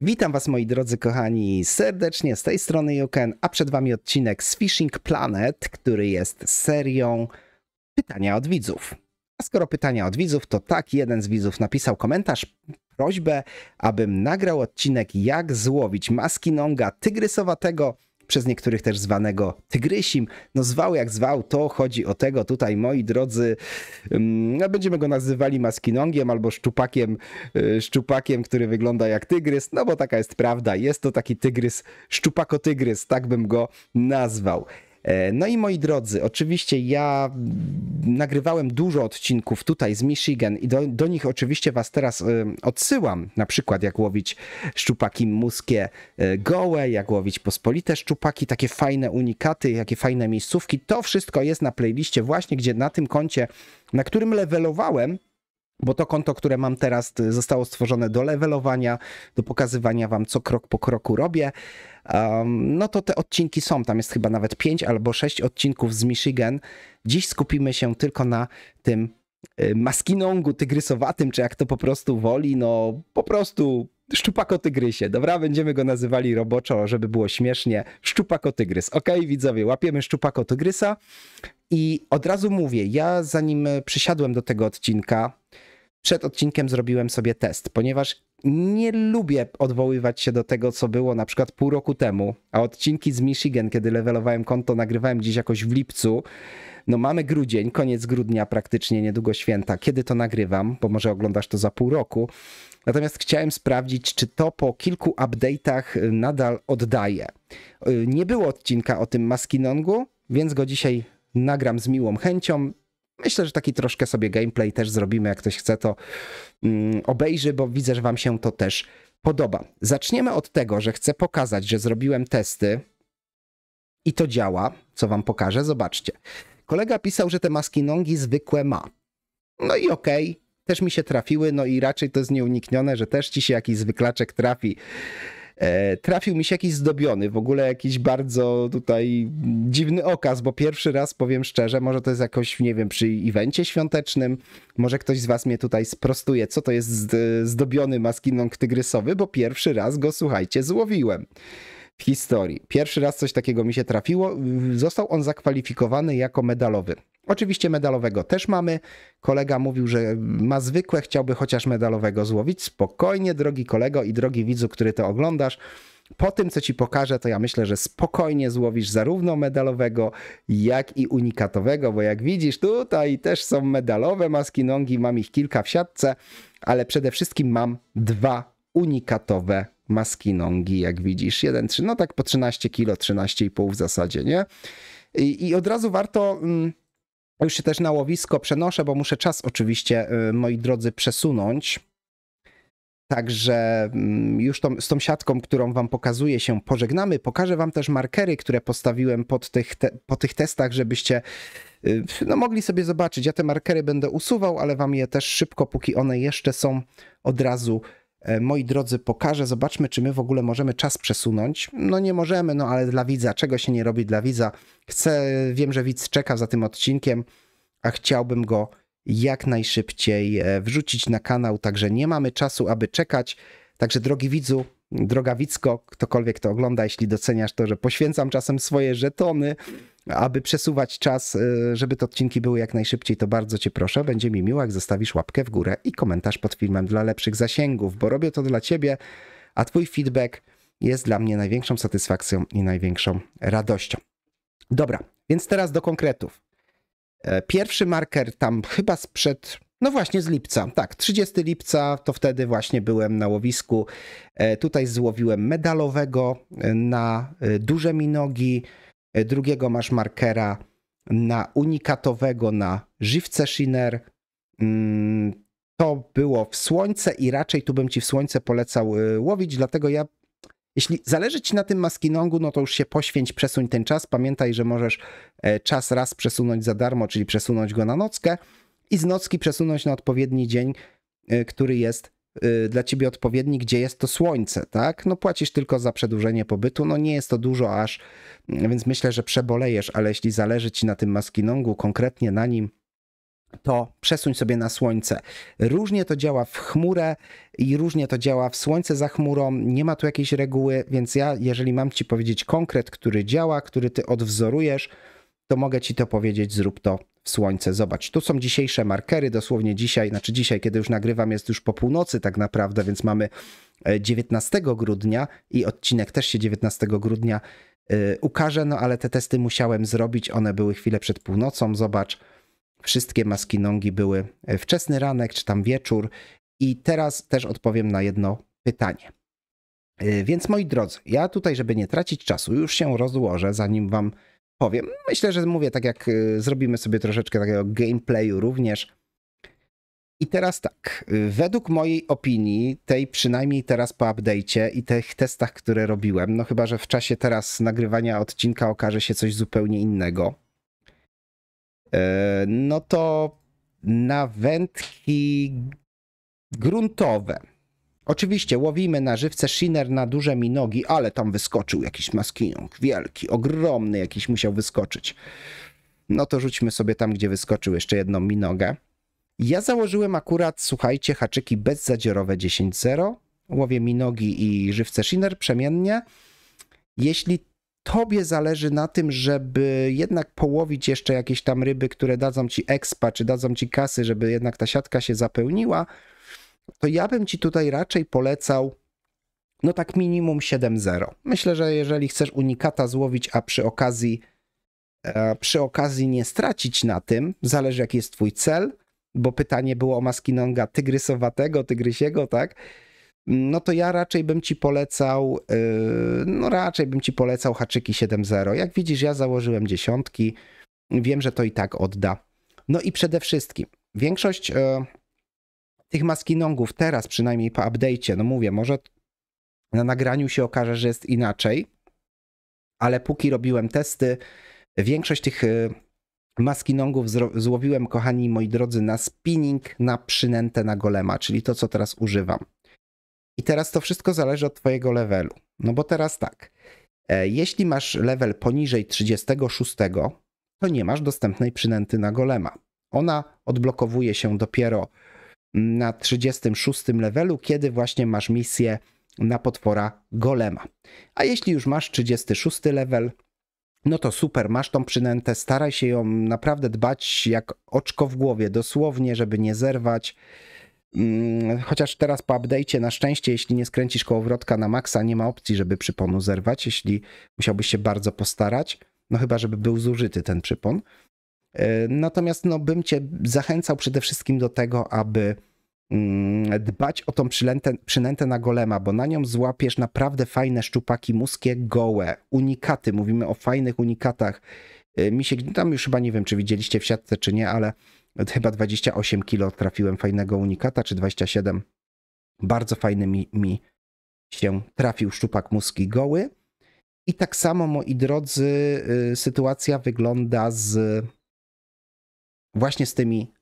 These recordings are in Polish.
Witam Was moi drodzy kochani serdecznie z tej strony Juken a przed Wami odcinek z Fishing Planet, który jest serią pytania od widzów. A skoro pytania od widzów, to tak, jeden z widzów napisał komentarz, prośbę, abym nagrał odcinek jak złowić maskinonga tygrysowatego przez niektórych też zwanego tygrysim. No zwał jak zwał, to chodzi o tego tutaj, moi drodzy, mm, no będziemy go nazywali maskinongiem albo szczupakiem, y, szczupakiem, który wygląda jak tygrys, no bo taka jest prawda, jest to taki tygrys, szczupako tygrys, tak bym go nazwał. E, no i moi drodzy, oczywiście ja nagrywałem dużo odcinków tutaj z Michigan i do, do nich oczywiście was teraz e, odsyłam, na przykład jak łowić szczupaki muskie e, gołe, jak łowić pospolite szczupaki, takie fajne unikaty, jakie fajne miejscówki. To wszystko jest na playliście właśnie, gdzie na tym koncie, na którym levelowałem, bo to konto, które mam teraz, y, zostało stworzone do levelowania, do pokazywania wam, co krok po kroku robię. Um, no to te odcinki są, tam jest chyba nawet 5 albo 6 odcinków z Michigan. Dziś skupimy się tylko na tym y, maskinongu tygrysowatym, czy jak to po prostu woli, no po prostu szczupako tygrysie, dobra? Będziemy go nazywali roboczo, żeby było śmiesznie. Szczupako tygrys, ok widzowie, łapiemy szczupako tygrysa i od razu mówię, ja zanim przysiadłem do tego odcinka, przed odcinkiem zrobiłem sobie test, ponieważ nie lubię odwoływać się do tego, co było na przykład pół roku temu, a odcinki z Michigan, kiedy levelowałem konto, nagrywałem gdzieś jakoś w lipcu. No mamy grudzień, koniec grudnia praktycznie, niedługo święta. Kiedy to nagrywam, bo może oglądasz to za pół roku. Natomiast chciałem sprawdzić, czy to po kilku update'ach nadal oddaje. Y, nie było odcinka o tym maskinongu, więc go dzisiaj nagram z miłą chęcią. Myślę, że taki troszkę sobie gameplay też zrobimy. Jak ktoś chce, to mm, obejrzy, bo widzę, że Wam się to też podoba. Zaczniemy od tego, że chcę pokazać, że zrobiłem testy i to działa, co Wam pokażę. Zobaczcie. Kolega pisał, że te maski nogi zwykłe ma. No i okej, okay, też mi się trafiły, no i raczej to jest nieuniknione, że też ci się jakiś zwyklaczek trafi. E, trafił mi się jakiś zdobiony, w ogóle jakiś bardzo tutaj dziwny okaz, bo pierwszy raz powiem szczerze, może to jest jakoś, nie wiem, przy evencie świątecznym, może ktoś z was mnie tutaj sprostuje, co to jest zdobiony maskiną tygrysowy, bo pierwszy raz go, słuchajcie, złowiłem w historii. Pierwszy raz coś takiego mi się trafiło. Został on zakwalifikowany jako medalowy. Oczywiście medalowego też mamy. Kolega mówił, że ma zwykłe, chciałby chociaż medalowego złowić. Spokojnie, drogi kolego i drogi widzu, który to oglądasz. Po tym, co ci pokażę, to ja myślę, że spokojnie złowisz zarówno medalowego, jak i unikatowego, bo jak widzisz, tutaj też są medalowe maski nogi, mam ich kilka w siatce, ale przede wszystkim mam dwa unikatowe maski nogi, jak widzisz. jeden trzy, no tak po 13 kilo, 13,5 w zasadzie, nie? I, i od razu warto... Mm, już się też na łowisko przenoszę, bo muszę czas oczywiście, y, moi drodzy, przesunąć. Także mm, już tą, z tą siatką, którą wam pokazuję, się pożegnamy. Pokażę wam też markery, które postawiłem pod tych te, po tych testach, żebyście y, no, mogli sobie zobaczyć. Ja te markery będę usuwał, ale wam je też szybko, póki one jeszcze są, od razu E, moi drodzy, pokażę, zobaczmy, czy my w ogóle możemy czas przesunąć. No nie możemy, no ale dla widza, czego się nie robi dla widza. Chcę, wiem, że widz czeka za tym odcinkiem, a chciałbym go jak najszybciej e, wrzucić na kanał, także nie mamy czasu, aby czekać. Także drogi widzu, Drogawicko, ktokolwiek to ogląda, jeśli doceniasz to, że poświęcam czasem swoje żetony, aby przesuwać czas, e, żeby te odcinki były jak najszybciej, to bardzo cię proszę, będzie mi miło, jak zostawisz łapkę w górę i komentarz pod filmem dla lepszych zasięgów, bo robię to dla ciebie, a twój feedback jest dla mnie największą satysfakcją i największą radością. Dobra, więc teraz do konkretów. E, pierwszy marker tam chyba sprzed no właśnie, z lipca. Tak, 30 lipca to wtedy właśnie byłem na łowisku. E, tutaj złowiłem medalowego e, na e, duże minogi, drugiego masz markera na unikatowego na żywce Shiner. Mm, to było w słońce i raczej tu bym ci w słońce polecał łowić, dlatego ja jeśli zależy ci na tym maskinongu, no to już się poświęć, przesuń ten czas. Pamiętaj, że możesz czas raz przesunąć za darmo, czyli przesunąć go na nockę i z nocki przesunąć na odpowiedni dzień, y, który jest y, dla ciebie odpowiedni, gdzie jest to słońce, tak? No płacisz tylko za przedłużenie pobytu, no nie jest to dużo aż, y, więc myślę, że przebolejesz, ale jeśli zależy ci na tym maskinongu, konkretnie na nim, to przesuń sobie na słońce. Różnie to działa w chmurę i różnie to działa w słońce za chmurą. Nie ma tu jakiejś reguły, więc ja, jeżeli mam ci powiedzieć konkret, który działa, który ty odwzorujesz, to mogę ci to powiedzieć, zrób to słońce. Zobacz, tu są dzisiejsze markery, dosłownie dzisiaj, znaczy dzisiaj, kiedy już nagrywam, jest już po północy tak naprawdę, więc mamy 19 e, grudnia i odcinek też się 19 grudnia yy, ukaże, no ale te testy musiałem zrobić, one były chwilę przed północą, zobacz, wszystkie maski nogi były e, wczesny ranek czy tam wieczór i teraz też odpowiem na jedno pytanie. Więc moi drodzy, ja tutaj, żeby nie tracić czasu, już się rozłożę, zanim wam powiem. Myślę, że mówię tak jak y, zrobimy sobie troszeczkę takiego gameplayu również. I teraz tak, y, według mojej opinii, tej przynajmniej teraz po update'cie i tych testach, które robiłem, no chyba, że w czasie teraz nagrywania odcinka okaże się coś zupełnie innego, e, no to na gruntowe, Oczywiście łowimy na żywce Shiner na duże minogi, ale tam wyskoczył jakiś maskinąg, wielki, ogromny jakiś musiał wyskoczyć. No to rzućmy sobie tam, gdzie wyskoczył jeszcze jedną minogę. Ja założyłem akurat, słuchajcie, haczyki bezzadziorowe 10-0. Łowię minogi i żywce Shiner przemiennie. Jeśli tobie zależy na tym, żeby jednak połowić jeszcze jakieś tam ryby, które dadzą ci expa, czy dadzą ci kasy, żeby jednak ta siatka się zapełniła, to ja bym ci tutaj raczej polecał no tak minimum 7-0. Myślę, że jeżeli chcesz unikata złowić, a przy okazji e, przy okazji nie stracić na tym, zależy jaki jest twój cel, bo pytanie było o maskinonga tygrysowatego, tygrysiego, tak? No to ja raczej bym ci polecał, e, no raczej bym ci polecał haczyki 7-0. Jak widzisz, ja założyłem dziesiątki, wiem, że to i tak odda. No i przede wszystkim, większość e, tych maskinongów teraz, przynajmniej po update'cie, no mówię, może na nagraniu się okaże, że jest inaczej, ale póki robiłem testy, większość tych y, maskinongów złowiłem, kochani moi drodzy, na spinning, na przynętę na golema, czyli to, co teraz używam. I teraz to wszystko zależy od twojego levelu. No bo teraz tak, e, jeśli masz level poniżej 36, to nie masz dostępnej przynęty na golema. Ona odblokowuje się dopiero na 36 levelu, kiedy właśnie masz misję na potwora golema. A jeśli już masz 36 level, no to super, masz tą przynętę, staraj się ją naprawdę dbać jak oczko w głowie, dosłownie, żeby nie zerwać. Mm, chociaż teraz po update'cie na szczęście, jeśli nie skręcisz kołowrotka na maksa, nie ma opcji, żeby przyponu zerwać, jeśli musiałbyś się bardzo postarać, no chyba, żeby był zużyty ten przypon. E, natomiast no, bym Cię zachęcał przede wszystkim do tego, aby mm, dbać o tą przynętę, przynętę na golema, bo na nią złapiesz naprawdę fajne szczupaki muskie, gołe, unikaty. Mówimy o fajnych unikatach. E, mi się tam już chyba nie wiem, czy widzieliście w siatce, czy nie, ale chyba 28 kilo trafiłem fajnego unikata, czy 27. Bardzo fajny mi, mi się trafił szczupak muski goły. I tak samo, moi drodzy, y, sytuacja wygląda z właśnie z tymi,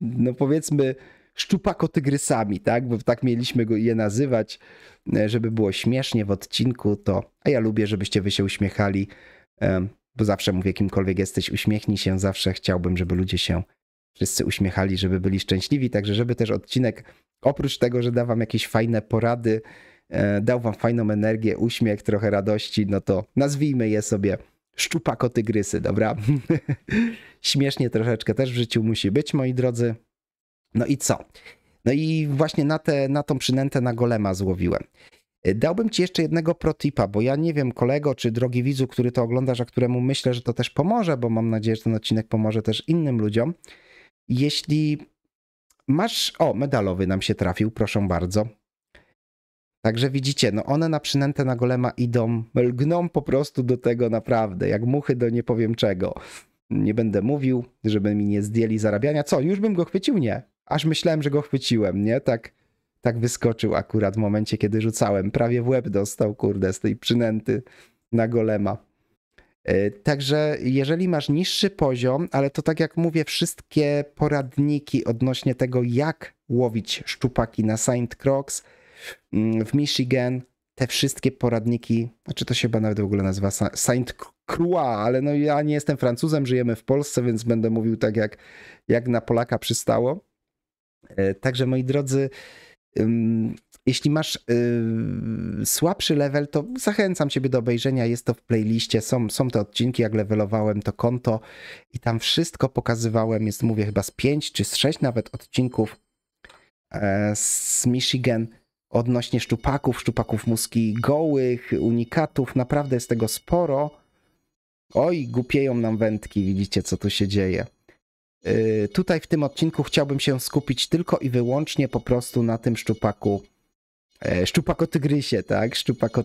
no powiedzmy, szczupakotygrysami, tak? Bo tak mieliśmy go je nazywać, e, żeby było śmiesznie w odcinku, to a ja lubię, żebyście wy się uśmiechali, e, bo zawsze mówię, kimkolwiek jesteś, uśmiechnij się, zawsze chciałbym, żeby ludzie się wszyscy uśmiechali, żeby byli szczęśliwi, także żeby też odcinek, oprócz tego, że da wam jakieś fajne porady, e, dał wam fajną energię, uśmiech, trochę radości, no to nazwijmy je sobie szczupako tygrysy, dobra? Śmiesznie troszeczkę też w życiu musi być, moi drodzy. No i co? No i właśnie na, te, na tą przynętę na golema złowiłem. E, dałbym ci jeszcze jednego protipa, bo ja nie wiem, kolego czy drogi widzu, który to oglądasz, a któremu myślę, że to też pomoże, bo mam nadzieję, że ten odcinek pomoże też innym ludziom. Jeśli masz. O, medalowy nam się trafił, proszę bardzo. Także widzicie, no one na przynętę na golema idą, lgną po prostu do tego naprawdę, jak muchy do nie powiem czego. Nie będę mówił, żeby mi nie zdjęli zarabiania. Co, już bym go chwycił? Nie. Aż myślałem, że go chwyciłem, nie? Tak, tak wyskoczył akurat w momencie, kiedy rzucałem. Prawie w łeb dostał, kurde, z tej przynęty na golema. E, także jeżeli masz niższy poziom, ale to tak jak mówię, wszystkie poradniki odnośnie tego, jak łowić szczupaki na Saint Crocs – Mm, w Michigan te wszystkie poradniki, znaczy to się chyba nawet w ogóle nazywa Saint Croix, ale no ja nie jestem Francuzem, żyjemy w Polsce, więc będę mówił tak jak, jak na Polaka przystało. E, także moi drodzy, jeśli masz y, słabszy level, to zachęcam Ciebie do obejrzenia. Jest to w playliście, są, są te odcinki, jak levelowałem to konto i tam wszystko pokazywałem. Jest, mówię, chyba z pięć czy z sześć nawet odcinków e, z Michigan odnośnie szczupaków, szczupaków muski gołych, unikatów, naprawdę jest tego sporo. Oj, głupieją nam wędki, widzicie co tu się dzieje. Yy, tutaj w tym odcinku chciałbym się skupić tylko i wyłącznie po prostu na tym szczupaku, yy, e, tygrysie, tak,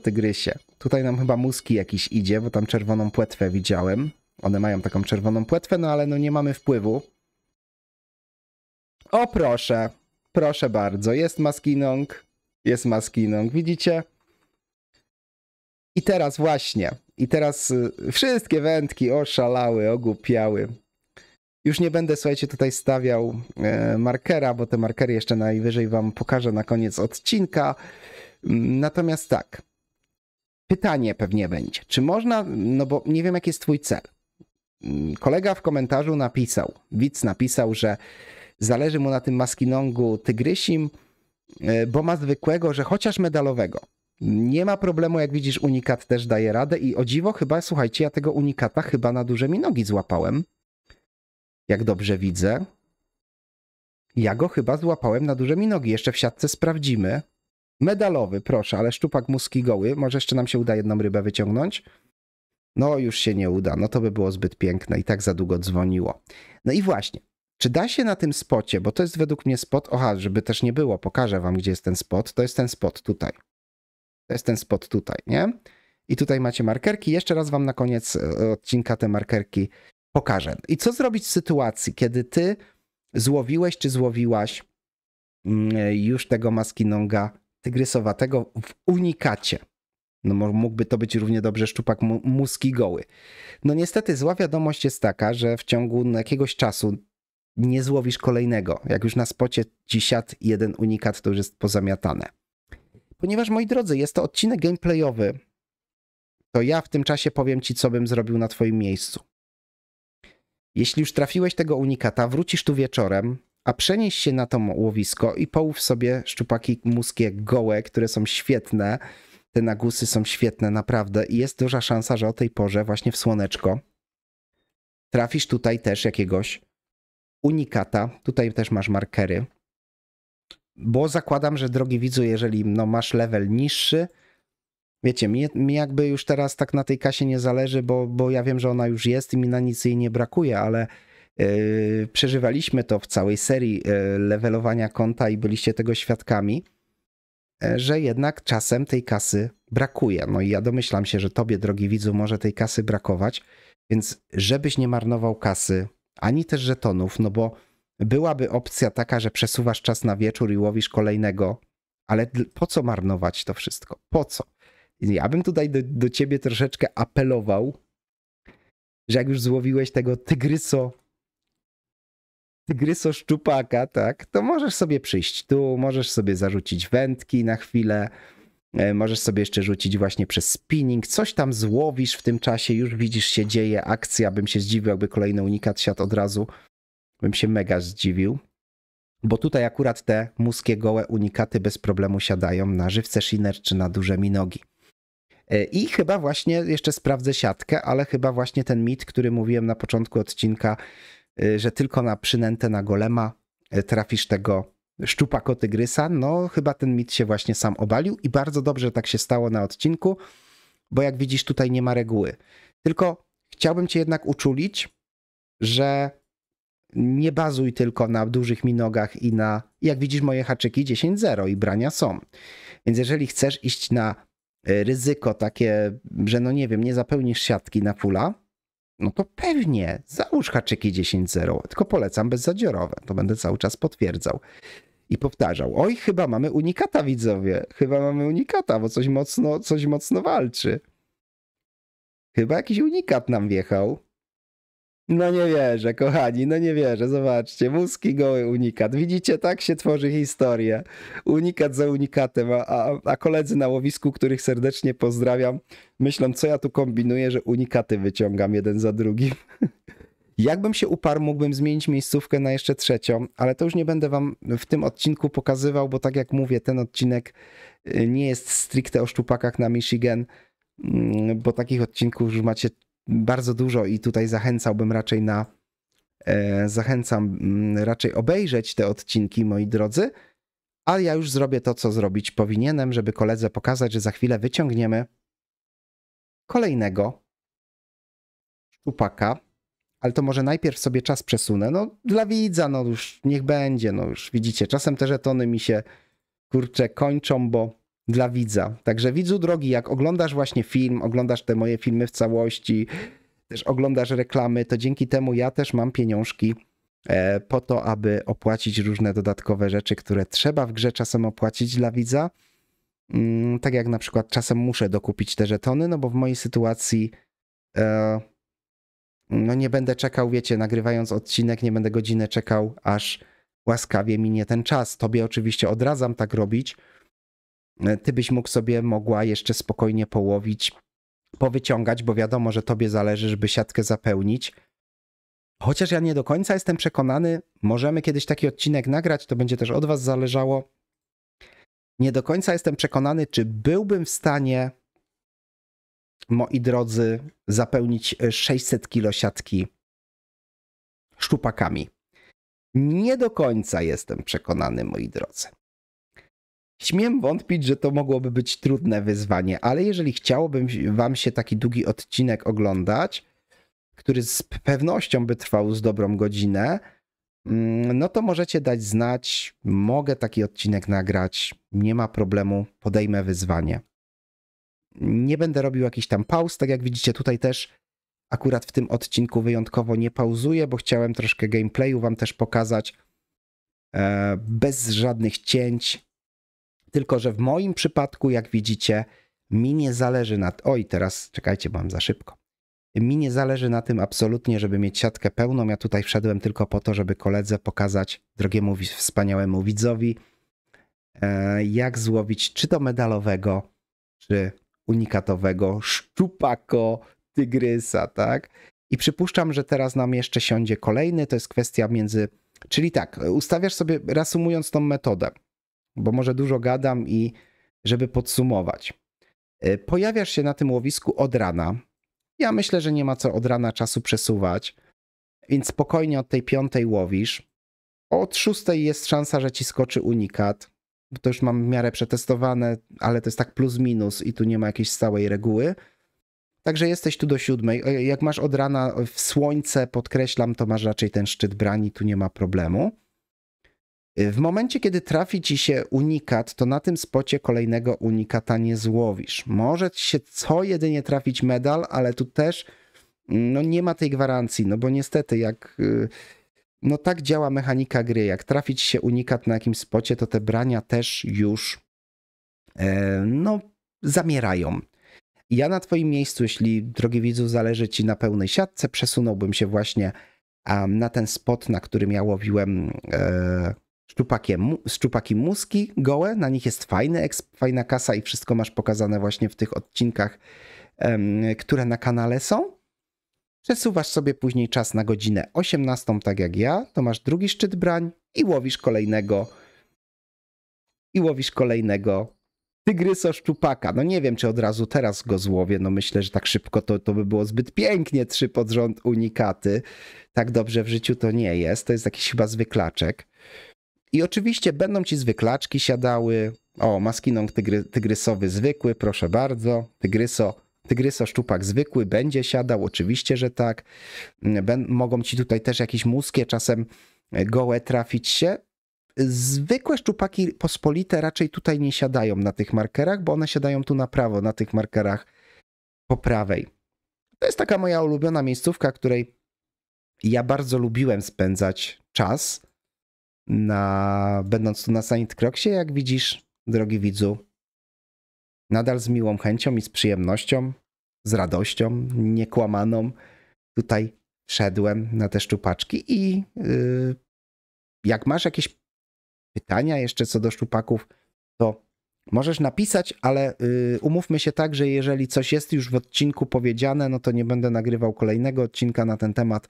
tygrysie. Tutaj nam chyba muski jakiś idzie, bo tam czerwoną płetwę widziałem. One mają taką czerwoną płetwę, no ale no nie mamy wpływu. O proszę, proszę bardzo, jest maskinąg jest maskiną, widzicie? I teraz właśnie, i teraz y, wszystkie wędki oszalały, ogłupiały. Już nie będę, słuchajcie, tutaj stawiał e, markera, bo te markery jeszcze najwyżej wam pokażę na koniec odcinka. Mm, natomiast tak, pytanie pewnie będzie, czy można, no bo nie wiem jaki jest twój cel. Mm, kolega w komentarzu napisał, widz napisał, że zależy mu na tym maskinongu tygrysim, E, bo ma zwykłego, że chociaż medalowego. Nie ma problemu, jak widzisz, unikat też daje radę i o dziwo chyba, słuchajcie, ja tego unikata chyba na duże mi nogi złapałem. Jak dobrze widzę. Ja go chyba złapałem na duże mi nogi. Jeszcze w siatce sprawdzimy. Medalowy, proszę, ale szczupak muski goły. Może jeszcze nam się uda jedną rybę wyciągnąć. No, już się nie uda. No to by było zbyt piękne i tak za długo dzwoniło. No i właśnie, czy da się na tym spocie, bo to jest według mnie spot, oha, żeby też nie było, pokażę wam, gdzie jest ten spot, to jest ten spot tutaj. To jest ten spot tutaj, nie? I tutaj macie markerki. Jeszcze raz wam na koniec e, odcinka te markerki pokażę. I co zrobić w sytuacji, kiedy ty złowiłeś czy złowiłaś mm, e, już tego maskinonga tygrysowatego w unikacie? No mógłby to być równie dobrze szczupak muski goły. No niestety zła wiadomość jest taka, że w ciągu jakiegoś czasu nie złowisz kolejnego. Jak już na spocie ci siadł jeden unikat, to już jest pozamiatane. Ponieważ, moi drodzy, jest to odcinek gameplayowy, to ja w tym czasie powiem ci, co bym zrobił na twoim miejscu. Jeśli już trafiłeś tego unikata, wrócisz tu wieczorem, a przenieś się na to łowisko i połów sobie szczupaki muskie gołe, które są świetne. Te nagusy są świetne, naprawdę. I jest duża szansa, że o tej porze, właśnie w słoneczko, trafisz tutaj też jakiegoś unikata. Tutaj też masz markery. Bo zakładam, że drogi widzu, jeżeli no, masz level niższy, wiecie, mi, mi jakby już teraz tak na tej kasie nie zależy, bo, bo ja wiem, że ona już jest i mi na nic jej nie brakuje, ale yy, przeżywaliśmy to w całej serii yy, levelowania konta i byliście tego świadkami, yy, że jednak czasem tej kasy brakuje. No i ja domyślam się, że tobie, drogi widzu, może tej kasy brakować, więc żebyś nie marnował kasy ani też żetonów, no bo byłaby opcja taka, że przesuwasz czas na wieczór i łowisz kolejnego, ale po co marnować to wszystko? Po co? Ja bym tutaj do, do ciebie troszeczkę apelował, że jak już złowiłeś tego tygryso, tygryso szczupaka, tak, to możesz sobie przyjść tu, możesz sobie zarzucić wędki na chwilę, E, możesz sobie jeszcze rzucić właśnie przez spinning, coś tam złowisz w tym czasie, już widzisz się dzieje akcja, bym się zdziwił, jakby kolejny unikat siadł od razu, bym się mega zdziwił. Bo tutaj akurat te muskie gołe unikaty bez problemu siadają na żywce Shiner czy na duże minogi. E, I chyba właśnie, jeszcze sprawdzę siatkę, ale chyba właśnie ten mit, który mówiłem na początku odcinka, e, że tylko na przynętę na golema trafisz tego koty, tygrysa, no chyba ten mit się właśnie sam obalił i bardzo dobrze tak się stało na odcinku, bo jak widzisz tutaj nie ma reguły. Tylko chciałbym cię jednak uczulić, że nie bazuj tylko na dużych minogach i na, jak widzisz moje haczyki 10-0 i brania są. Więc jeżeli chcesz iść na e, ryzyko takie, że no nie wiem, nie zapełnisz siatki na pula, no to pewnie załóż haczyki 10-0, tylko polecam bezzadziorowe, to będę cały czas potwierdzał i powtarzał, oj, chyba mamy unikata, widzowie, chyba mamy unikata, bo coś mocno, coś mocno walczy. Chyba jakiś unikat nam wjechał. No nie wierzę, kochani, no nie wierzę, zobaczcie, wózki goły unikat. Widzicie, tak się tworzy historia. Unikat za unikatem, a, a, a koledzy na łowisku, których serdecznie pozdrawiam, myślą, co ja tu kombinuję, że unikaty wyciągam jeden za drugim. Jakbym się uparł, mógłbym zmienić miejscówkę na jeszcze trzecią, ale to już nie będę wam w tym odcinku pokazywał, bo tak jak mówię, ten odcinek y, nie jest stricte o szczupakach na Michigan, mm, bo takich odcinków już macie bardzo dużo i tutaj zachęcałbym raczej na e, zachęcam mm, raczej obejrzeć te odcinki, moi drodzy. Ale ja już zrobię to, co zrobić powinienem, żeby koledze pokazać, że za chwilę wyciągniemy kolejnego szczupaka ale to może najpierw sobie czas przesunę. No dla widza, no już niech będzie, no już widzicie, czasem te żetony mi się kurczę kończą, bo dla widza. Także widzu drogi, jak oglądasz właśnie film, oglądasz te moje filmy w całości, też oglądasz reklamy, to dzięki temu ja też mam pieniążki e, po to, aby opłacić różne dodatkowe rzeczy, które trzeba w grze czasem opłacić dla widza. Mm, tak jak na przykład czasem muszę dokupić te żetony, no bo w mojej sytuacji e, no nie będę czekał, wiecie, nagrywając odcinek, nie będę godzinę czekał, aż łaskawie minie ten czas. Tobie oczywiście odradzam tak robić. E, ty byś mógł sobie, mogła jeszcze spokojnie połowić, powyciągać, bo wiadomo, że tobie zależy, żeby siatkę zapełnić. Chociaż ja nie do końca jestem przekonany, możemy kiedyś taki odcinek nagrać, to będzie też od was zależało. Nie do końca jestem przekonany, czy byłbym w stanie moi drodzy, zapełnić 600 kilo siatki szczupakami. Nie do końca jestem przekonany, moi drodzy. Śmiem wątpić, że to mogłoby być trudne wyzwanie, ale jeżeli chciałbym wam się taki długi odcinek oglądać, który z pewnością by trwał z dobrą godzinę, mm, no to możecie dać znać. Mogę taki odcinek nagrać, nie ma problemu, podejmę wyzwanie. Nie będę robił jakichś tam pauz, tak jak widzicie tutaj też akurat w tym odcinku wyjątkowo nie pauzuję, bo chciałem troszkę gameplayu wam też pokazać e, bez żadnych cięć. Tylko, że w moim przypadku, jak widzicie, mi nie zależy na... Oj, teraz czekajcie, mam za szybko. Mi nie zależy na tym absolutnie, żeby mieć siatkę pełną. Ja tutaj wszedłem tylko po to, żeby koledze pokazać, drogiemu wspaniałemu widzowi, e, jak złowić czy to medalowego, czy unikatowego szczupako tygrysa, tak? I przypuszczam, że teraz nam jeszcze siądzie kolejny, to jest kwestia między... Czyli tak, ustawiasz sobie, reasumując tą metodę, bo może dużo gadam i żeby podsumować. Y, pojawiasz się na tym łowisku od rana. Ja myślę, że nie ma co od rana czasu przesuwać, więc spokojnie od tej piątej łowisz. Od szóstej jest szansa, że ci skoczy unikat bo to już mam w miarę przetestowane, ale to jest tak plus minus i tu nie ma jakiejś stałej reguły. Także jesteś tu do siódmej. Jak masz od rana w słońce, podkreślam, to masz raczej ten szczyt brani, tu nie ma problemu. Y, w momencie, kiedy trafi ci się unikat, to na tym spocie kolejnego unikata nie złowisz. Może ci się co jedynie trafić medal, ale tu też mm, no, nie ma tej gwarancji, no bo niestety jak y, no tak działa mechanika gry. Jak trafić się unikat na jakimś spocie, to te brania też już e, no zamierają. Ja na twoim miejscu, jeśli drogi widzu zależy ci na pełnej siatce, przesunąłbym się właśnie na ten spot, na którym ja łowiłem szczupakiem, szczupaki muski gołe, na nich jest fajny exp, fajna kasa i wszystko masz pokazane właśnie w tych odcinkach, które na kanale są. Przesuwasz sobie później czas na godzinę 18, tak jak ja, to masz drugi szczyt brań i łowisz kolejnego. I łowisz kolejnego tygryso szczupaka. No nie wiem, czy od razu teraz go złowię. No myślę, że tak szybko to, to by było zbyt pięknie. Trzy pod rząd unikaty. Tak dobrze w życiu to nie jest. To jest jakiś chyba zwyklaczek. I oczywiście będą ci zwyklaczki siadały. O, maskinąg tygry, tygrysowy zwykły, proszę bardzo. Tygryso Tygrysa szczupak zwykły będzie siadał, oczywiście, że tak. Bę mogą ci tutaj też jakieś muskie czasem e, gołe trafić się. Zwykłe szczupaki pospolite raczej tutaj nie siadają na tych markerach, bo one siadają tu na prawo, na tych markerach po prawej. To jest taka moja ulubiona miejscówka, której ja bardzo lubiłem spędzać czas na, będąc tu na Sanit Kroksie. Jak widzisz, drogi widzu, nadal z miłą chęcią i z przyjemnością, z radością niekłamaną tutaj szedłem na te szczupaczki i yy, jak masz jakieś pytania jeszcze co do szczupaków, to możesz napisać, ale yy, umówmy się tak, że jeżeli coś jest już w odcinku powiedziane, no to nie będę nagrywał kolejnego odcinka na ten temat,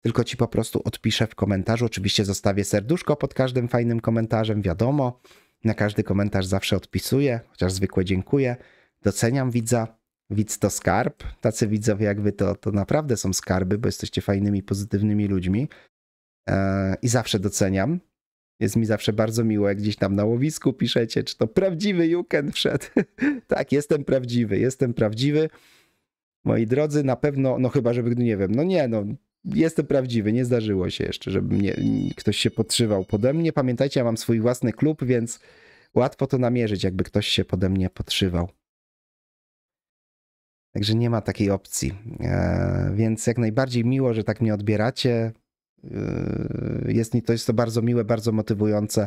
tylko ci po prostu odpiszę w komentarzu. Oczywiście zostawię serduszko pod każdym fajnym komentarzem, wiadomo. Na każdy komentarz zawsze odpisuję, chociaż zwykle dziękuję. Doceniam widza. Widz to skarb. Tacy widzowie jak wy to, to naprawdę są skarby, bo jesteście fajnymi, pozytywnymi ludźmi. E, I zawsze doceniam. Jest mi zawsze bardzo miło, jak gdzieś tam na łowisku piszecie, czy to prawdziwy Juken wszedł. tak, jestem prawdziwy, jestem prawdziwy. Moi drodzy, na pewno, no chyba, żeby, nie wiem, no nie, no jestem prawdziwy, nie zdarzyło się jeszcze, żeby mnie, ktoś się podszywał pode mnie. Pamiętajcie, ja mam swój własny klub, więc łatwo to namierzyć, jakby ktoś się pode mnie podszywał. Także nie ma takiej opcji. E, więc jak najbardziej miło, że tak mnie odbieracie. E, jest, to jest to bardzo miłe, bardzo motywujące.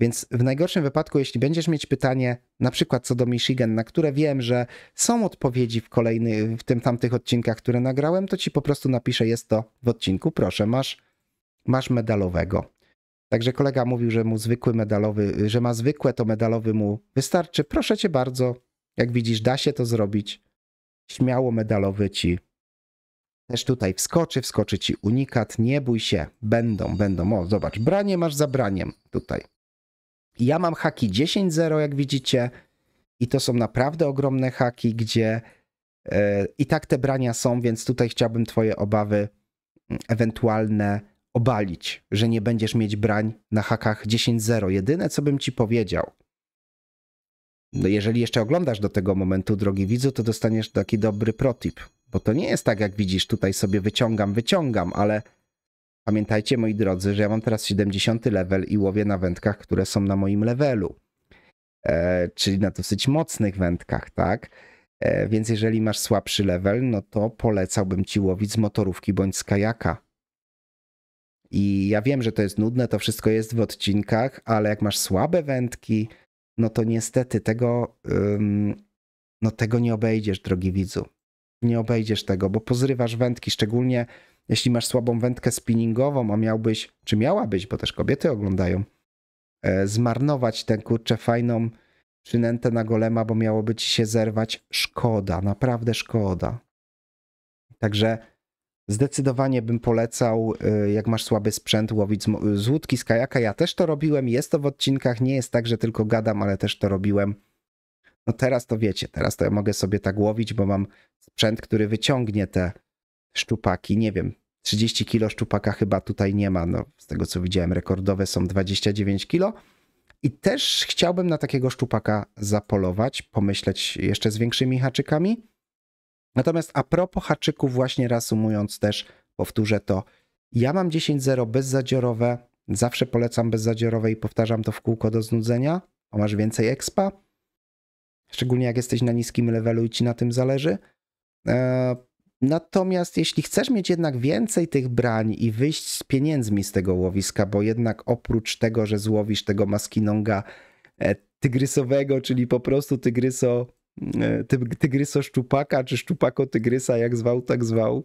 Więc w najgorszym wypadku, jeśli będziesz mieć pytanie, na przykład co do Michigan, na które wiem, że są odpowiedzi w kolejnych, w tym tamtych odcinkach, które nagrałem, to ci po prostu napiszę, jest to w odcinku, proszę, masz, masz medalowego. Także kolega mówił, że mu zwykły medalowy, że ma zwykłe, to medalowy mu wystarczy. Proszę cię bardzo, jak widzisz, da się to zrobić. Śmiało medalowy ci też tutaj wskoczy, wskoczy ci unikat, nie bój się, będą, będą. O, zobacz, branie masz za braniem tutaj. Ja mam haki 10.0, jak widzicie, i to są naprawdę ogromne haki, gdzie e, i tak te brania są, więc tutaj chciałbym Twoje obawy mm, ewentualne obalić, że nie będziesz mieć brań na hakach 10.0. Jedyne, co bym Ci powiedział, no jeżeli jeszcze oglądasz do tego momentu, drogi widzu, to dostaniesz taki dobry protip, bo to nie jest tak, jak widzisz, tutaj sobie wyciągam, wyciągam, ale Pamiętajcie, moi drodzy, że ja mam teraz 70 level i łowię na wędkach, które są na moim levelu. E, czyli na dosyć mocnych wędkach, tak? E, więc jeżeli masz słabszy level, no to polecałbym ci łowić z motorówki bądź z kajaka. I ja wiem, że to jest nudne, to wszystko jest w odcinkach, ale jak masz słabe wędki, no to niestety tego, ym, no tego nie obejdziesz, drogi widzu. Nie obejdziesz tego, bo pozrywasz wędki, szczególnie jeśli masz słabą wędkę spinningową, a miałbyś, czy miałabyś, bo też kobiety oglądają, e, zmarnować tę kurczę fajną przynętę na golema, bo miałoby ci się zerwać, szkoda, naprawdę szkoda. Także zdecydowanie bym polecał, e, jak masz słaby sprzęt, łowić z e, łódki, z kajaka. Ja też to robiłem, jest to w odcinkach, nie jest tak, że tylko gadam, ale też to robiłem. No teraz to wiecie, teraz to ja mogę sobie tak łowić, bo mam sprzęt, który wyciągnie te szczupaki, nie wiem, 30 kilo szczupaka chyba tutaj nie ma. No, z tego co widziałem, rekordowe są 29 kilo. I też chciałbym na takiego szczupaka zapolować, pomyśleć jeszcze z większymi haczykami. Natomiast a propos haczyków, właśnie reasumując też, powtórzę to. Ja mam 10.0 bezzadziorowe, zawsze polecam bezzadziorowe i powtarzam to w kółko do znudzenia, bo masz więcej expa. Szczególnie jak jesteś na niskim levelu i ci na tym zależy. E, Natomiast jeśli chcesz mieć jednak więcej tych brań i wyjść z pieniędzmi z tego łowiska, bo jednak oprócz tego, że złowisz tego maskinonga e, tygrysowego, czyli po prostu tygryso, e, tygryso szczupaka, czy szczupako tygrysa, jak zwał, tak zwał,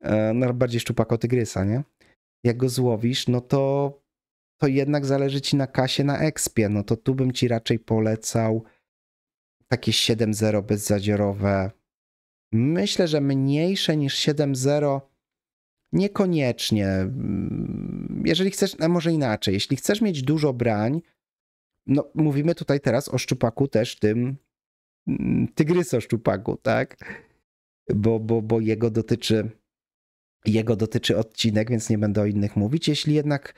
e, najbardziej no, bardziej szczupako tygrysa, nie? Jak go złowisz, no to, to jednak zależy ci na kasie, na ekspie, no to tu bym ci raczej polecał takie 7-0 bezzadziorowe, Myślę, że mniejsze niż 7.0 niekoniecznie. Jeżeli chcesz, a może inaczej, jeśli chcesz mieć dużo brań, no mówimy tutaj teraz o szczupaku też tym mm, tygryso szczupaku, tak? Bo, bo, bo jego dotyczy jego dotyczy odcinek, więc nie będę o innych mówić. Jeśli jednak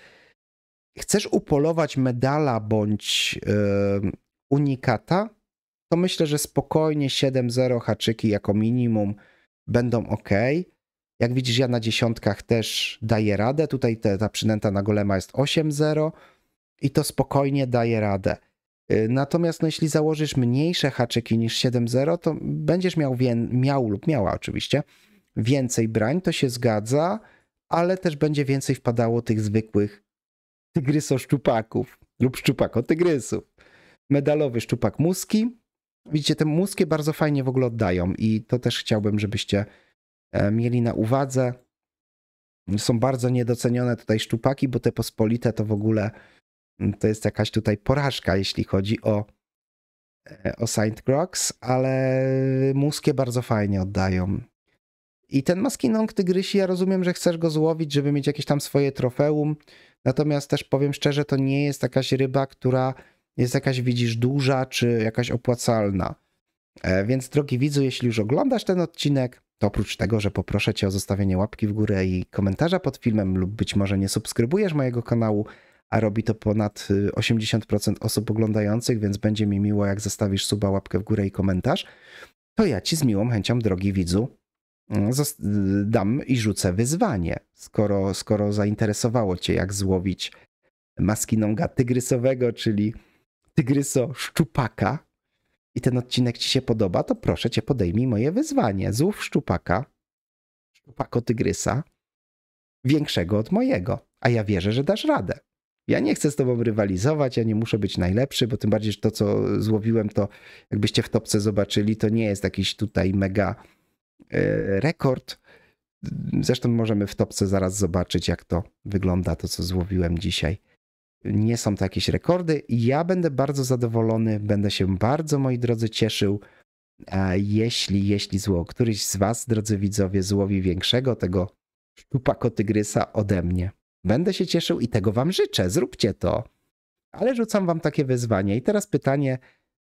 chcesz upolować medala bądź yy, unikata, to myślę, że spokojnie 7-0 haczyki jako minimum będą ok. Jak widzisz, ja na dziesiątkach też daję radę. Tutaj te, ta przynęta na golema jest 8-0 i to spokojnie daje radę. Y, natomiast no, jeśli założysz mniejsze haczyki niż 7-0, to będziesz miał, miał lub miała oczywiście więcej brań, to się zgadza, ale też będzie więcej wpadało tych zwykłych tygryso-szczupaków lub szczupako-tygrysów. Medalowy szczupak muski, widzicie, te mózgi bardzo fajnie w ogóle oddają i to też chciałbym, żebyście e, mieli na uwadze. Są bardzo niedocenione tutaj szczupaki, bo te pospolite to w ogóle mm, to jest jakaś tutaj porażka, jeśli chodzi o, e, o Saint Crocs, ale muskie bardzo fajnie oddają. I ten maskinong tygrysi, ja rozumiem, że chcesz go złowić, żeby mieć jakieś tam swoje trofeum, natomiast też powiem szczerze, to nie jest jakaś ryba, która jest jakaś, widzisz, duża czy jakaś opłacalna. E, więc drogi widzu, jeśli już oglądasz ten odcinek, to oprócz tego, że poproszę Cię o zostawienie łapki w górę i komentarza pod filmem lub być może nie subskrybujesz mojego kanału, a robi to ponad 80% y, osób oglądających, więc będzie mi miło, jak zostawisz suba, łapkę w górę i komentarz, to ja Ci z miłą chęcią, drogi widzu, mm, y, dam i rzucę wyzwanie, skoro, skoro zainteresowało Cię, jak złowić maskiną tygrysowego, czyli tygryso szczupaka i ten odcinek ci się podoba, to proszę cię podejmij moje wyzwanie. Złów szczupaka, szczupako tygrysa, większego od mojego, a ja wierzę, że dasz radę. Ja nie chcę z tobą rywalizować, ja nie muszę być najlepszy, bo tym bardziej, że to, co złowiłem, to jakbyście w topce zobaczyli, to nie jest jakiś tutaj mega e, rekord. Zresztą możemy w topce zaraz zobaczyć, jak to wygląda, to co złowiłem dzisiaj nie są to jakieś rekordy. Ja będę bardzo zadowolony, będę się bardzo, moi drodzy, cieszył, jeśli, jeśli zło, któryś z was, drodzy widzowie, złowi większego tego szczupako tygrysa ode mnie. Będę się cieszył i tego wam życzę, zróbcie to. Ale rzucam wam takie wyzwanie. I teraz pytanie,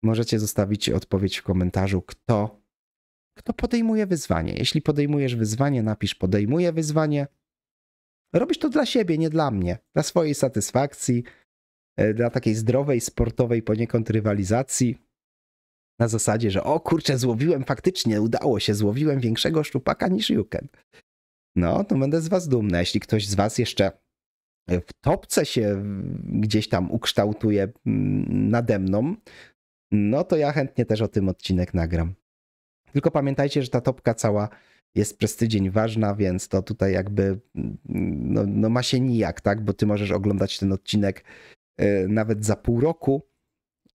możecie zostawić odpowiedź w komentarzu, kto, kto podejmuje wyzwanie. Jeśli podejmujesz wyzwanie, napisz podejmuję wyzwanie robisz to dla siebie, nie dla mnie, dla swojej satysfakcji, e, dla takiej zdrowej, sportowej poniekąd rywalizacji. Na zasadzie, że o kurczę, złowiłem faktycznie, udało się, złowiłem większego szczupaka niż Juken. No, to będę z was dumny. Jeśli ktoś z was jeszcze w topce się gdzieś tam ukształtuje mm, nade mną, no to ja chętnie też o tym odcinek nagram. Tylko pamiętajcie, że ta topka cała jest przez tydzień ważna, więc to tutaj jakby no, no ma się nijak, tak? Bo ty możesz oglądać ten odcinek e, nawet za pół roku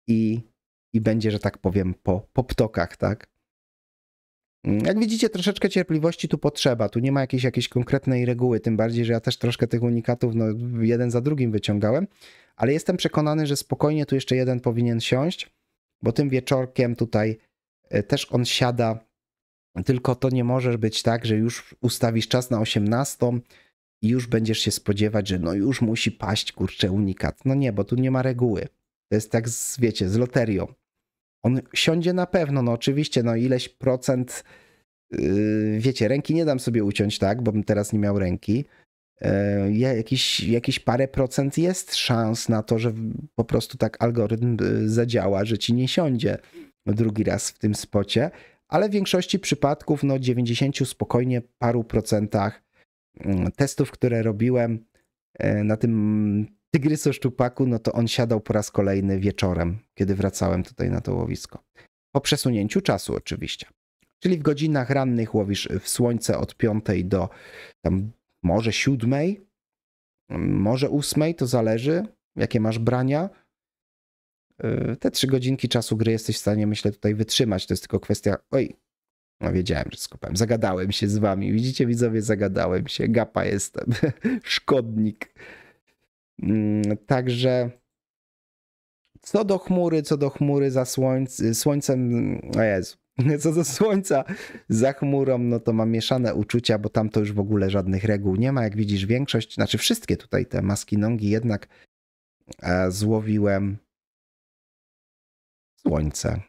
i, i będzie, że tak powiem, po, po ptokach, tak? Mm, jak widzicie, troszeczkę cierpliwości tu potrzeba. Tu nie ma jakiejś, jakiejś konkretnej reguły, tym bardziej, że ja też troszkę tych unikatów no, jeden za drugim wyciągałem, ale jestem przekonany, że spokojnie tu jeszcze jeden powinien siąść, bo tym wieczorkiem tutaj e, też on siada tylko to nie możesz być tak, że już ustawisz czas na 18 i już będziesz się spodziewać, że no już musi paść kurczę unikat. No nie, bo tu nie ma reguły. To jest tak, z, wiecie, z loterią. On siądzie na pewno, no oczywiście, no ileś procent, yy, wiecie, ręki nie dam sobie uciąć, tak, bo bym teraz nie miał ręki. Yy, jakiś, jakieś parę procent jest szans na to, że po prostu tak algorytm yy, zadziała, że ci nie siądzie drugi raz w tym spocie, ale w większości przypadków, no 90 spokojnie paru procentach mm, testów, które robiłem e, na tym tygrysu szczupaku, no to on siadał po raz kolejny wieczorem, kiedy wracałem tutaj na to łowisko. Po przesunięciu czasu oczywiście. Czyli w godzinach rannych łowisz w słońce od 5 do tam może 7, mm, może 8, to zależy jakie masz brania Y, te trzy godzinki czasu gry jesteś w stanie, myślę, tutaj wytrzymać. To jest tylko kwestia. Oj, no wiedziałem, że skupiam Zagadałem się z wami. Widzicie, widzowie, zagadałem się. Gapa jestem. Szkodnik. Mm, także. Co do chmury, co do chmury za słońc, y, słońcem. O Jezu. Co do słońca za chmurą, no to mam mieszane uczucia, bo tam to już w ogóle żadnych reguł nie ma. Jak widzisz, większość, znaczy wszystkie tutaj te maski, nogi jednak e, złowiłem słońce.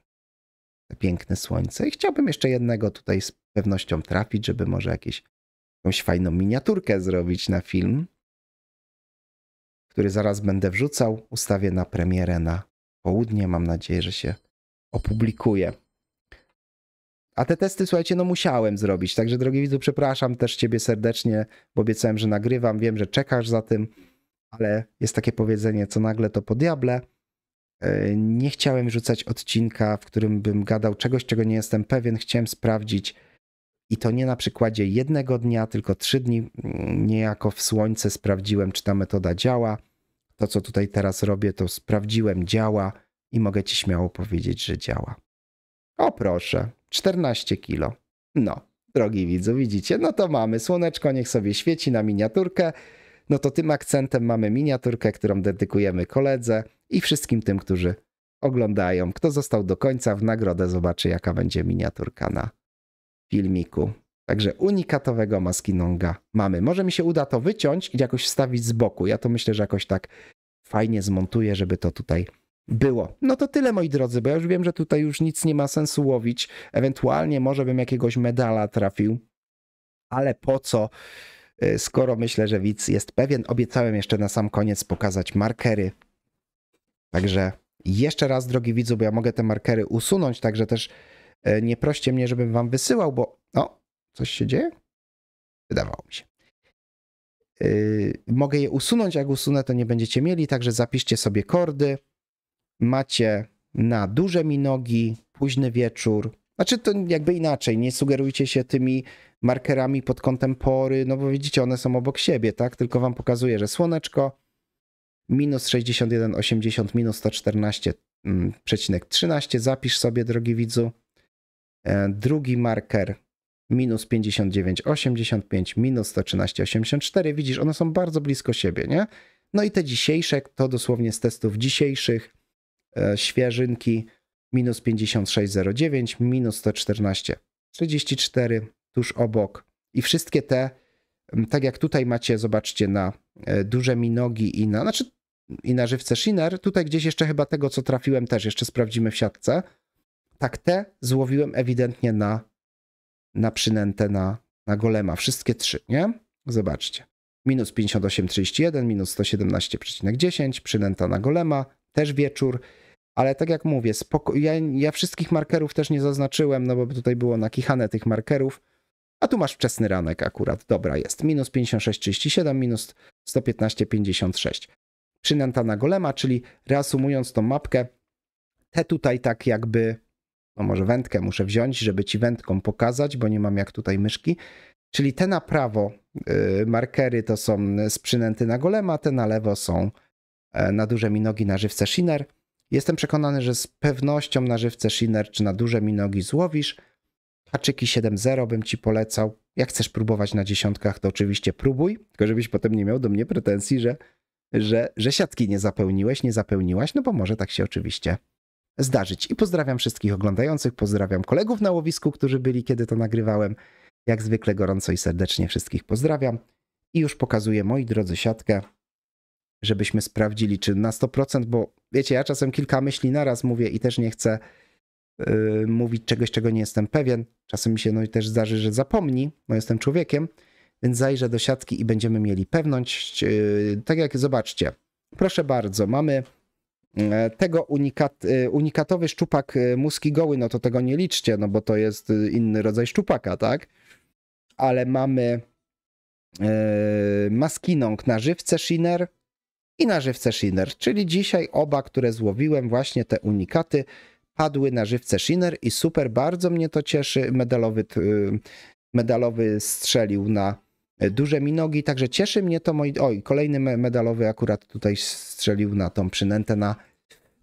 Piękne słońce. I chciałbym jeszcze jednego tutaj z pewnością trafić, żeby może jakieś, jakąś fajną miniaturkę zrobić na film, który zaraz będę wrzucał. Ustawię na premierę na południe. Mam nadzieję, że się opublikuje. A te testy, słuchajcie, no musiałem zrobić. Także, drogi widzu, przepraszam też ciebie serdecznie, bo obiecałem, że nagrywam. Wiem, że czekasz za tym, ale jest takie powiedzenie, co nagle to po diable. E, nie chciałem rzucać odcinka, w którym bym gadał czegoś, czego nie jestem pewien. Chciałem sprawdzić i to nie na przykładzie jednego dnia, tylko trzy dni mm, niejako w słońce sprawdziłem, czy ta metoda działa. To, co tutaj teraz robię, to sprawdziłem, działa i mogę ci śmiało powiedzieć, że działa. O proszę, 14 kilo. No, drogi widzu, widzicie, no to mamy. Słoneczko niech sobie świeci na miniaturkę. No to tym akcentem mamy miniaturkę, którą dedykujemy koledze i wszystkim tym, którzy oglądają. Kto został do końca, w nagrodę zobaczy, jaka będzie miniaturka na filmiku. Także unikatowego maskinonga mamy. Może mi się uda to wyciąć i jakoś wstawić z boku. Ja to myślę, że jakoś tak fajnie zmontuję, żeby to tutaj było. No to tyle moi drodzy, bo ja już wiem, że tutaj już nic nie ma sensu łowić. Ewentualnie może bym jakiegoś medala trafił, ale po co? Y, skoro myślę, że widz jest pewien, obiecałem jeszcze na sam koniec pokazać markery Także jeszcze raz, drogi widzu, bo ja mogę te markery usunąć, także też e, nie proście mnie, żebym wam wysyłał, bo o, no, coś się dzieje? Wydawało mi się. Yy, mogę je usunąć, jak usunę, to nie będziecie mieli, także zapiszcie sobie kordy. Macie na duże minogi, późny wieczór. Znaczy to jakby inaczej, nie sugerujcie się tymi markerami pod kątem pory, no bo widzicie, one są obok siebie, tak? Tylko wam pokazuję, że słoneczko, minus 80, minus 114,13. Mm, Zapisz sobie, drogi widzu. E, drugi marker minus 59,85, minus 113,84. Widzisz, one są bardzo blisko siebie, nie? No i te dzisiejsze, to dosłownie z testów dzisiejszych, e, świeżynki minus 56,09, minus 114,34, tuż obok. I wszystkie te, mm, tak jak tutaj macie, zobaczcie na e, duże minogi i na, znaczy i na żywce Shiner. Tutaj gdzieś jeszcze chyba tego, co trafiłem też jeszcze sprawdzimy w siatce. Tak, te złowiłem ewidentnie na, na przynętę na, na golema. Wszystkie trzy, nie? Zobaczcie. Minus 58,31, minus 117,10, przynęta na golema, też wieczór. Ale tak jak mówię, spoko- ja, ja wszystkich markerów też nie zaznaczyłem, no bo tutaj było nakichane tych markerów. A tu masz wczesny ranek akurat, dobra jest. Minus 56,37, minus 115,56 czy Nantana Golema, czyli reasumując tą mapkę, te tutaj tak jakby, no może wędkę muszę wziąć, żeby ci wędką pokazać, bo nie mam jak tutaj myszki, czyli te na prawo yy, markery to są sprzynęty na Golema, te na lewo są e, na duże minogi na żywce Shiner. Jestem przekonany, że z pewnością na żywce Shiner czy na duże minogi złowisz. Haczyki 7.0 bym ci polecał. Jak chcesz próbować na dziesiątkach, to oczywiście próbuj, tylko żebyś potem nie miał do mnie pretensji, że że, że siatki nie zapełniłeś, nie zapełniłaś, no bo może tak się oczywiście zdarzyć. I pozdrawiam wszystkich oglądających, pozdrawiam kolegów na łowisku, którzy byli, kiedy to nagrywałem. Jak zwykle gorąco i serdecznie wszystkich pozdrawiam. I już pokazuję, moi drodzy, siatkę, żebyśmy sprawdzili, czy na 100%, bo wiecie, ja czasem kilka myśli naraz mówię i też nie chcę yy, mówić czegoś, czego nie jestem pewien. Czasem mi się no i też zdarzy, że zapomni, no jestem człowiekiem więc zajrzę do siatki i będziemy mieli pewność. E, tak jak zobaczcie, proszę bardzo, mamy e, tego unikat, e, unikatowy szczupak muski goły, no to tego nie liczcie, no bo to jest inny rodzaj szczupaka, tak? Ale mamy maskinąg na żywce Shiner i na żywce Shiner, czyli dzisiaj oba, które złowiłem, właśnie te unikaty, padły na żywce Shiner i super, bardzo mnie to cieszy. Medalowy, medalowy strzelił na E, duże minogi, także cieszy mnie to. Moi... Oj, kolejny medalowy akurat tutaj strzelił na tą przynętę na,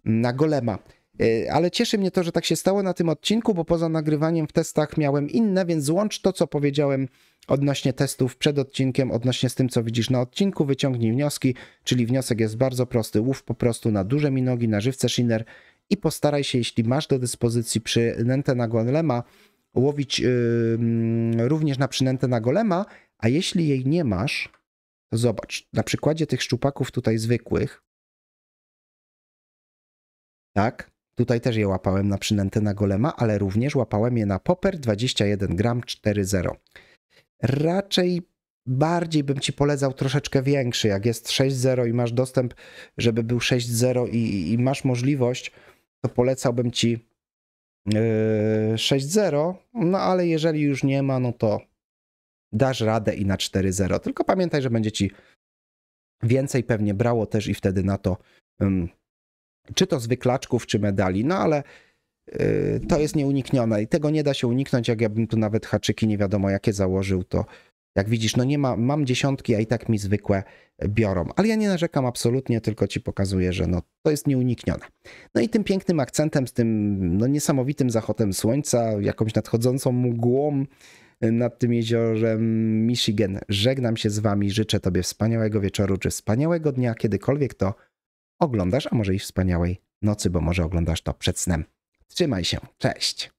na golema. E, ale cieszy mnie to, że tak się stało na tym odcinku, bo poza nagrywaniem w testach miałem inne, więc złącz to, co powiedziałem odnośnie testów przed odcinkiem, odnośnie z tym, co widzisz na odcinku, wyciągnij wnioski, czyli wniosek jest bardzo prosty, łów po prostu na duże minogi, na żywce Shiner i postaraj się, jeśli masz do dyspozycji przynętę na golema, łowić yy, również na przynętę na golema, a jeśli jej nie masz, to zobacz, na przykładzie tych szczupaków tutaj zwykłych, tak, tutaj też je łapałem na przynętę na golema, ale również łapałem je na popper 21 gram 4,0. Raczej bardziej bym ci polecał troszeczkę większy, jak jest 6.0 i masz dostęp, żeby był 6.0 i, i masz możliwość, to polecałbym ci 6.0, yy, no ale jeżeli już nie ma, no to dasz radę i na 4-0. Tylko pamiętaj, że będzie ci więcej pewnie brało też i wtedy na to, czy to zwyklaczków, czy medali. No ale y, to jest nieuniknione i tego nie da się uniknąć. Jak ja bym tu nawet haczyki nie wiadomo jakie założył, to jak widzisz, no nie ma, mam dziesiątki, a i tak mi zwykłe biorą. Ale ja nie narzekam absolutnie, tylko ci pokazuję, że no, to jest nieuniknione. No i tym pięknym akcentem, z tym no, niesamowitym zachodem słońca, jakąś nadchodzącą mgłą, nad tym jeziorem Michigan. Żegnam się z wami, życzę tobie wspaniałego wieczoru czy wspaniałego dnia, kiedykolwiek to oglądasz, a może i wspaniałej nocy, bo może oglądasz to przed snem. Trzymaj się, cześć!